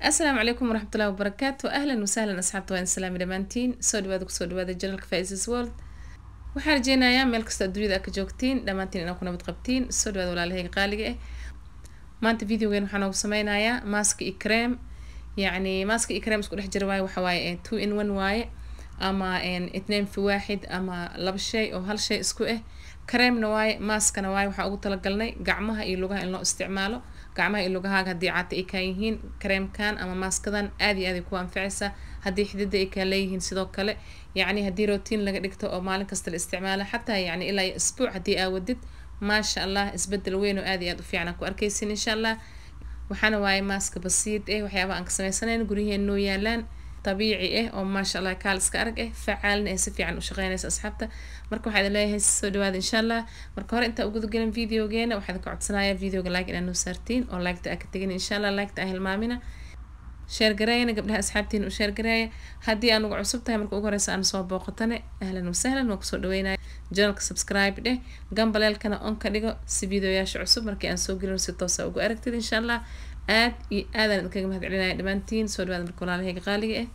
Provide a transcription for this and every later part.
asalaamu calaykum waraxmatullahi wabarakaatu ahlan wasahlan asxaabta waan islaami dhammaantiin soo dhawaada kusoo dhawaada janalka faises world waxaan rajeynayaa meel kastoo adduunyada aad ka joogtiin dhammaantiin inaa ku nabad qabtiin soo dhawaada walaalahayga qaaliga ah maanta videogeen waxaa noogu sameynayaa maaska iyo crem yacni maaska iyo crem isku dhex jira waaye waxa waaye eh, two in one waaye ama eh, itnain fi waaxid ama laba shay oo hal shay isku ah kareemna waaye maaskana waaye waxaa ugu talagalnay gacmaha iyo lugaha in loo isticmaalo gacmaha iyo lugahaaga haddii caata ay kaa yihiin kareemkan ama maaskadan aad iyo aaday ku anficaysaa haddii xidida ay kaa leeyihiin sidoo kale yacni haddii rotiin laga dhigto oo maalin kasta la isticmaalo xataa yacni ilaa isbuuc haddii aawadid maasha allah isbedel weyn oo aad iyo aad u fiican ku arkaysin insha allah waxaana waaye maaska basiid eh waxyaaba aan ka samaysanayn guryaheena noo yaalaan dabiici ah eh, oo maasha allah iska arag ah facaalna ee si fiican u shaqeynaysa asxaabta marka waxaa idin leeyahay soo dhawaada insha allah marka hore intaa uguda gelin videogeena waxaa idinka codsanayaa videoga like inaa saartiin oo liketa aa ka tegin insha allah liketa aa hilmaamina sheergareeyana gabdhaha asxaabtiina u sheergareeya haddii anugu cusub tahay marka ugu horeysa aan soo booqatane ahlan wasahlan waan kusoo dhaweynaya janalka subscribe dheh gambaleelkana on ka dhigo si videoyaasha cusub markii aan soo gelino si toosa ah ugu aragtid insha allah aad iyo aadaan idinkaga mahad celinaya dhammaantiin soo dhawaada marka walaalahayga qaaliga ah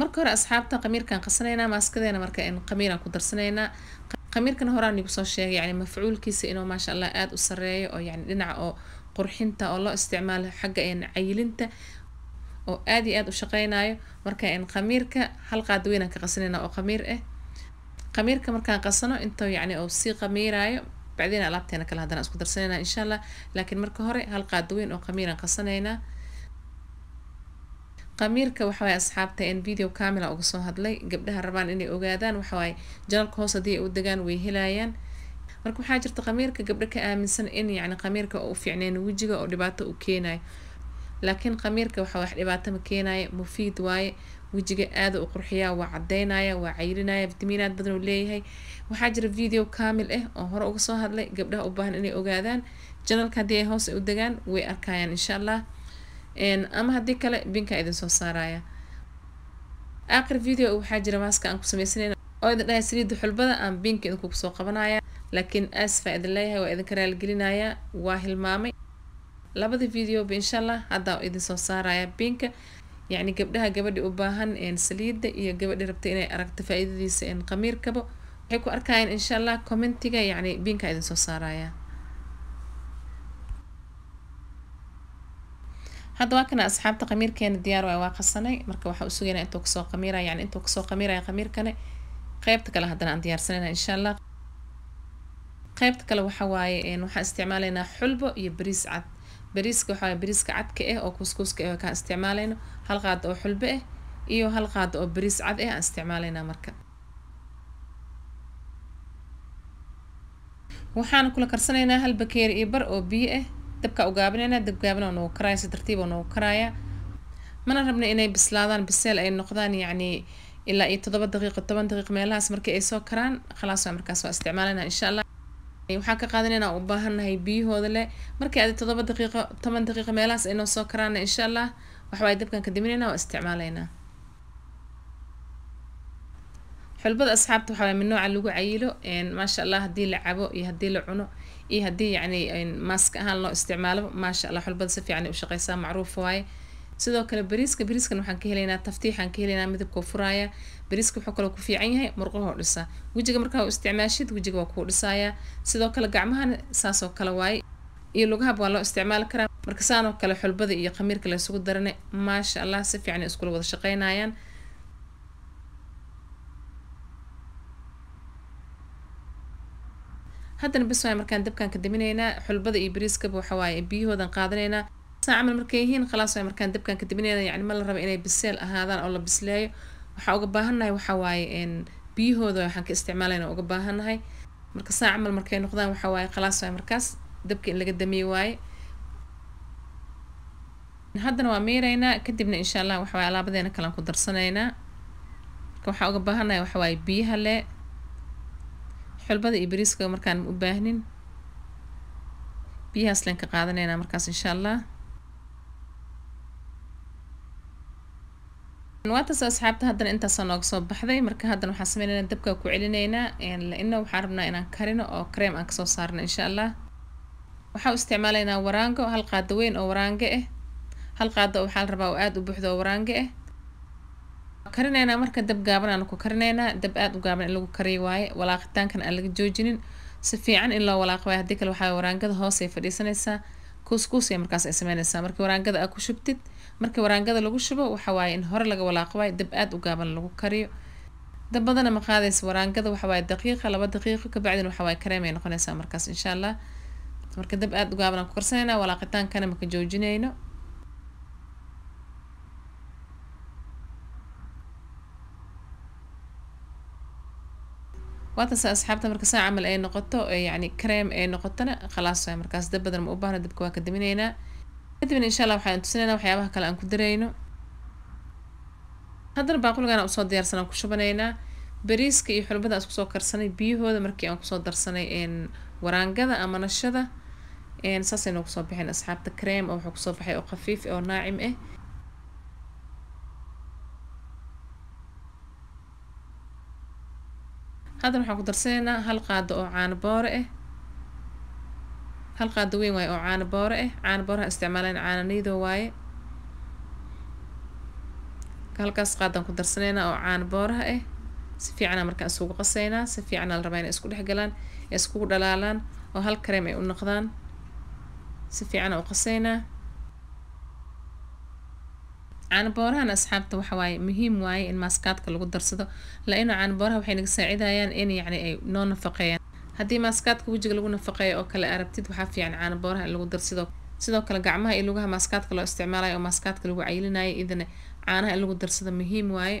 marka hore asxaabta qamiirkaan qasanaynaa maaskadeena marka qamiiraan ku darsanaynaa qamiirkan horaan igu soo sheegay yani mafcuulkiisa inuu maasha allah aada u sareeyo oo yani dhinaca oo qurxinta oo loo isticmaalo xagga cayilinta oo aad iyo aad u shaqeynayo marka qamiirka hal qaad weynaan ka qasanayna oo qamiir ah eh. qamiirka markaan qasano intuu yani uu sii qamiirayo bacdina alaabteena kale haddana isku darsanayna insha allah laakiin marka hore hal qaado weyn oo qamiiran qasanaynaa qamiirka waxawaaye asxaabta en video camila uga soo hadlay gabdhaha rabaan inay ogaadaan waxawaay jalalka hoos haddii ay u degaan way helayaan marka waxaa jirta qamiirka gabdho ka aaminsan in yacni qamiirka u fiicneen wejiga oo dhibaato u keenayo laakiin qamiirka waxa wax dhibaato ma keenayo mufiid waaye wejiga aada u qurxiyaa waa cadeynaya waa cayrinaya vitamiinaad badan uu leeyahay waxaa jira video kaamil ah oo hore uga soo hadlay gabdhaha u baahan inay ogaadaan janalka haddii ay hoose u degaan way arkayaan insha allah ama haddii kale binkaa idin soo saaraya aakhir video waxaa jira maaska aan ku samaysanayna oo idin dhahay saliida xulbada aan binka idinkugu soo qabanaya laakiin aasfaa idin leeyahay waa idinka raaligelinaya waa hilmaamay labada videoba insha allah haddaa idinsoo saaraya binka yacni gabdhaha gabadhi u baahan saliidda iyo gabadhi rabta inay aragto faa-idadiisa qamiirkaba waxay ku arkayaan insha allah commentiga yacni biinka idinsoo saaraya hadda waa kana asxaabta qamiirkeena diyaar waay waa qasanay marka waxaa u intuu kasoo qamiiraya yani intuu kasoo qamiiraya qamiirkane qeybta kale haddana aan diyaarsanayna insha allah qeybta kale waxa waaye waxaan isticmaalaynaa xulbo iyo bariis cad bariiska waxaa bariiska cadka ah oo kuskuuska eh kaan isticmaalayno hal qaada oo xulbe ah iyo hal qaada oo bariis cad ah aan isticmaalaynaa marka waxaan kula karsanaynaa hal bakeeri iyo bar oo biyo ah dabka u gaabinaynaa dab gaabina noogu karaaya si tartiib oo ah noogu karaaya mana rabna inay bislaadaan biseel ay noqdaan yacnii ilaa iyo toddoba daqiiqo toban daqiiq meelahaas markii ay soo karaan khalaas waa markaas waa isticmaalaynaa insha allah waxaan ka qaadanaynaa u baahannahay biyahooda leh markii adi todoba daqiiqo toban daqiiqo meelahaas inoo soo karaana insha allah waxbaa dabkan ka diminaynaa waa isticmaalaynaa xulbada asxaabta waxaa mid nooca lagu cayilo maasha allah haddii la cabo iyo haddii la cuno iyo haddii yacni maaska ahaan loo isticmaalo maasha allah xulbada si fiican ay u shaqeysaa macruuf waaye sidoo kale bariiska bariiskan waxaan ka helaynaa taftiixaan ka helaynaa midabkoo furaaya bariiska wuxuu kaloo ku fiican yahay murqahoo dhisa wejiga markaa isticmaashid wejiga waa kuu dhisaaya sidoo kale gacmahan saasoo kale waaye iyo lugahab waa loo isticmaali karaa marka saanoo kale xulbada iyo khamiirka laysugu darana maasha allah si fiican iskula wada shaqeynayaan haddana bis waa markaan dabkaan ka daminaynaa xulbada iyo bariiskaba waxawaaye biyahoodan qaadanaynaa saa markay yihiin khalaas a markaan dabkan ka dibinayda yani ma la rabo inay biseel ahaadaan oo la bisleeyo waxaa uga baahannahay waxaa waaye biyahooda waxaan ka isticmaalayna uga baahannahay marka saa markay noqdaan waxaa waaye khalaas waay markaas dabka in laga damiye waaye haddana waa miiraynaa kadibna insha allah waxawaaye alaabadeena kalaan ku darsanaynaa marka waxaa uga baahannahay waxawaaye biyaha le xulbada iyo bariiska markaan ma u baahnin biyahaas leen ka qaadanaynaa markaas insha allah waataas asxaabta haddana intaasaa nooga soo baxday marka haddana waxaan sameynaynaa dabkaa ku celinaynaa laina waxaan rabnaa inaan karino oo kareem aan kasoo saarno insha allah waxaa u isticmaalaynaa waraango hal qaado weyn oo waraange ah hal qaado waxaa la rabaa oo aada u buuxdo oo waraange ah karinaynaa marka dab gaaban aanu ku karinaynaa dab aada u gaaban in lagu kariy waaye walaaqitaankana aan laga joojinin si fiican in loo walaaq waaye haddii kale waxaa waraangada hoosay fadhiisanaysaa kuuskuus iyo markaas ay sameyneysaa markii waraangada aa ku shubtid markii waraangada lagu shubo waxawaaye in hore laga walaaqo dab aada u gaaban lagu kariyo dab badana ma qaadaysa waraangada waxawaaye daqiiqa laba daqiiqo kabacdina waxawaaye kareem ay noqoneysaa markaas inshaa allah marka dab aada u gaaban aan ku karsanayna walaaqitaankana maka joojinayno waatas asxaabta marka saa camal ay noqoto yani crem ay noqotona khalaas markaas dab badan ma u baahno dabka waa ka daminaynaa kadibna insha allah waxaan tusinayna waxyaabaha kale aan ku darayno haddana baaquligaan usoo diyaarsan aan ku shubanaynaa bariiska iyo xulbada aan iskusoo karsanay biyahooda markii aan kusoo darsanay waraangada ama nashada saasay noogu soo baxeen asxaabta crem oo wuxuu kusoo baxay oo khafiif oo naacim ah haddan waxaan ku darsanaynaa hal qaado oo caano boore ah hal qaado weyn waaye oo caano boore ah caano boore ha isticmaaleen caano niido waaye halkaas qaadaan ku darsanaynaa oo caano booraha ah eh. si fiicana markaa isugu qasaynaa si fiicanaa la rabaa inay isku dhex galaan ee iskugu dhalaalaan oo hal kareem ay u noqdaan si fiicanaa u qasaynaa caanboorahan asxaabta waxawaaye muhiim waaye in maaskaadka lagu darsado la-ino caanbooraha waxay naga saacidayaan in yacni ay noo nafaqeeyaan haddii maaskaadka wejiga lagu nafaqeeyo oo kale arabtid waxaa fiican caanbooraha in lagu darsido sidoo kale gacmaha iyo lugaha maaskaadka loo isticmaalayo oo maaskaadka lagu cayilinayo idana caanaha in lagu darsado muhiim waaye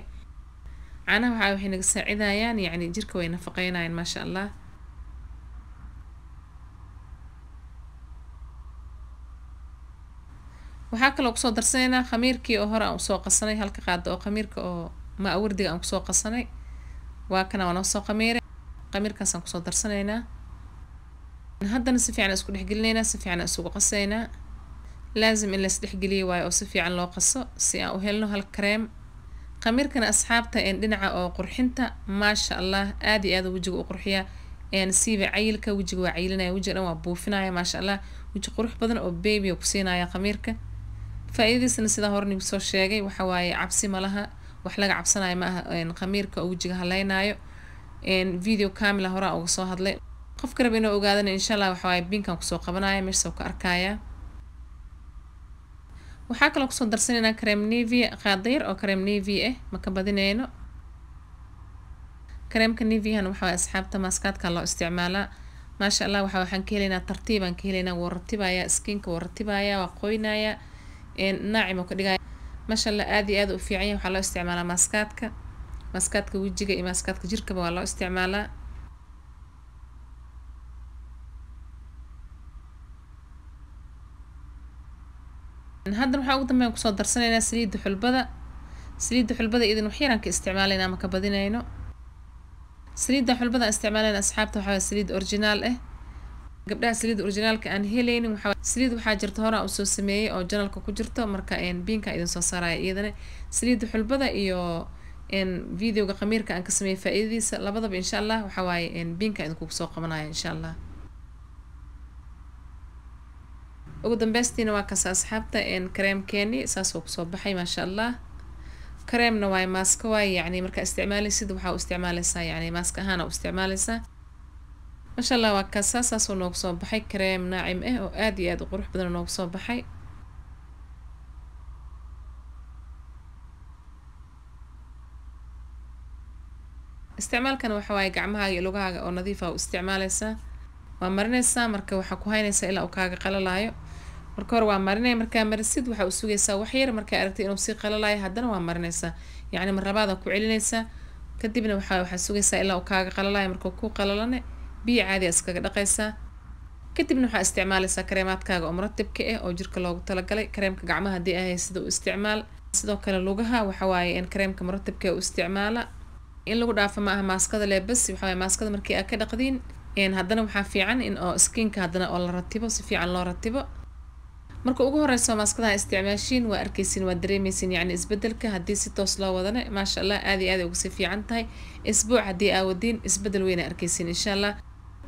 caanaha waxaa waxay naga saacidayaan yacni jirka way nafaqeynayaan maasha allah waxaa kaloo kusoo darsanaynaa khamiirkii oo hore aan usoo qasanay halka qaada oo khamiirka oo maawardiga aan kusoo qasanay waa kana waana usoo khamiiray khamiirkaasaan kusoo darsanaynaa haddana si fiican isku dhexgelinaynaa si fiican isugu qasaynaa laazim in lays waayo oo si fiican loo qaso si aan u helno hal kareem khamiirkana asxaabta een dhinaca oo qurxinta maasha allah aad iyo aad wejiga u qurxiya een siiba cayilka wejiga waa cayilinaya wejiga dhan waa buufinaya maasha allah weji qurux badan oo baby kusiinaya khamiirka faa-idadiisana sidaa horan igu soo sheegay waxa waaye cabsi malaha wax laga cabsanayo ma aha khamiirka oo wejiga haleynaayo video camila horaa uga soo hadlay qofka raba inoo ogaadana insha allah waxa waaye binkan kusoo qabanaya meeshasa ka arkaya waxaa kaloo kusoo darsanaynaa kareem nevia qaadayar oo kareem nevi ah eh, ma ka badineyno kareemka neviahana waxaa asxaabta maaskaadka loo isticmaalaa maasha allah waxa waxaan ka helaynaa tartiibaan ka helaynaa waa ratibaya skiinka waa ratibaya waa qoynayaa nacim ka dhigaya mashallah aad iyo aad u fiican yahay waxaa loo isticmaalaa maaskaadka maaskaadka wejiga iyo maaskaadka jirkaba waa loo isticmaalaa haddan waxaa ugu dambeyn kusoo darsanaynaa saliidda xulbada saliidda xulbada idin waxyaraan ka isticmaalayna ama ka badinayno saliidda xulbada isticmaalayna asxaabta waxaa saliid originaal ah eh gabdhaha saliida orijinaalka aan helaynin saliid waxaa jirta horaa usoo sameeyey oo janalka ku jirto marka biinka idin soo saaraya iyadana saliida xulbada iyo videoga khamiirka aan ka sameeyey faaiidadiisa labadaba insha allah waxawaaye biinka idinkugu soo qabanaya insha allah ugu dambeystiina waa kaasa asxaabta kareemkeeni saasoo kusoo baxay maasha allah kareemna waay maaska waay yacni markaa isticmaalaysid waxaa u isticmaalaysaa yacni maaska ahaana u isticmaalaysaa masha allah waa kaasa saasuu noogu soo baxay kareem naacim ah oo aada iyo aada u qurux badan noogu soo baxay isticmaalkan waxa waaye gacmahaaga iyo lugahaaga oo nadiifa ah u isticmaalaysaa waa marinaysaa marka waxaa ku haynaysaa ilaa uu kaaga qalalaayo marka hore waa marinay markaa marisid waxaa u sugaysaa waxyar markaa aragtay inuu sii qalalaayo haddana waa marinaysaa yacni marlabaada ku celinaysaa kadibna waxa waxaa sugaysaa ilaa uu kaaga qalalaayo markuu ku qalalane biyo caadi aa iskaga dhaqaysaa kadibna waxaa isticmaalaysaa kareemaadkaaga oo muratibka eh oo jirka loogu talagalay kareemka gacmaha haddii ahay sida u isticmaal sidoo kale lugaha waxawaaye in kareemka muratibka u isticmaala in lagu dhaafo ma maaha maaskada leebas waxawaaye maaskada markii aa ka dhaqdiin haddana waxaa fiican in oo skiinka haddana oo la ratibo si fiican loo ratibo marka ugu horeysa maaskadaha isticmaashiin waa arkaysiin waa dareemeysiin yacni isbedelka haddii si toos loo wadana maasha allah aad iyo aad ay ugasii fiican tahay isbuuc haddii aa wadiin isbedel weyna arkeysiin insha allah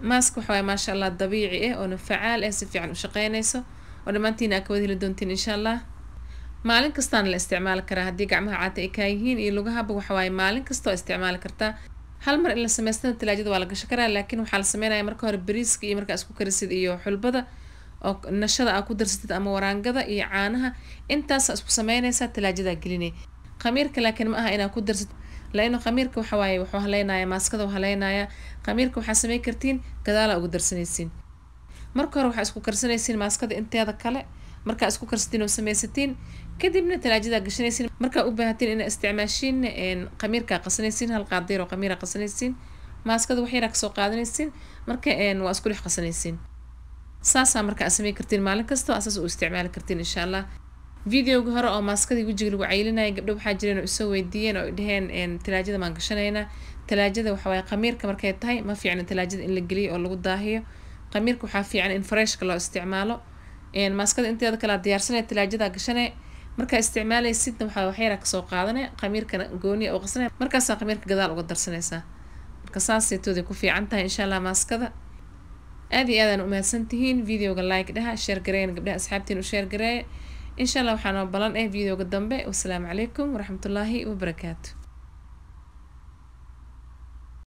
maask waxawaay maasha allah dabiici ah eh, oona facaal ah si fiican u shaqeynayso oo dhammaantiina aa ka wada heli doontiin insha allah maalin kastaana la isticmaali karaa haddii gacmaha caata ay kaayihiin iyo lugahaba waxawaaye maalin kastoo isticmaali kartaa hal mar in la samaystana talaajada waa la gasho karaa laakiin waxaa la sameynaya marka hore bariiska iyo markaa isku karisid iyo xulbada oo nashada aa ku darsatid ama waraangada iyo caanaha intaasaa isku sameynaysaa talaajadaa gelinay khamiirka laakiin ma aha inaa ku darsatid laano khamiirka waxawaaye wuxuu haleynaya maaskada haleynaya khamiirka waxaa samayn kartiin gadaalaa ugu darsanaysiin marka hore waxaa isku karsanaysiin maaskada inteeda kale markaa isku karsatiin oo samaysatiin kadibna talaajada gashanaysiin markaa u baahatiin inaa isticmaashiinna khamiirkaa qasanaysiin hal qaadayr oo khamiira qasanaysiin maaskada waxyaraa kasoo qaadanaysiin marka waa isku dhex qasanaysiin saasaa markaa aad samayn kartiin maalin kasta asaas u isticmaali kartiin insha allah videoga hore oo maaskadii wejiga lagu caylinaya gabdho waxaa jireen oo isoo weydiiyeen oo dheheen talaajada maan gashanayna talaajada waxawaaye qamiirka markay tahay ma fiicna talaajada in la geliyo oo lagu daahiyo qamiirka waxaa fiican in freshka loo isticmaalo maaskada inteeda kalea diyaarsane talaajada gashane markaa isticmaalay waxaa waxyara kasoo qaadane qamiirkana gooniya oo qasane markaasaa qamiirka gadaal uga darsanaysaa marka saaseetooday ku fiican tahay insha allah maaskada aad iyo aadaan u mahadsantihiin videoga like dhaha sheer gabdhaha asxaabtiin u sheer insha allah waxaa noo balan eh videoga dambe wasalaamu calaykum waraxmatullaahi wabarakaatu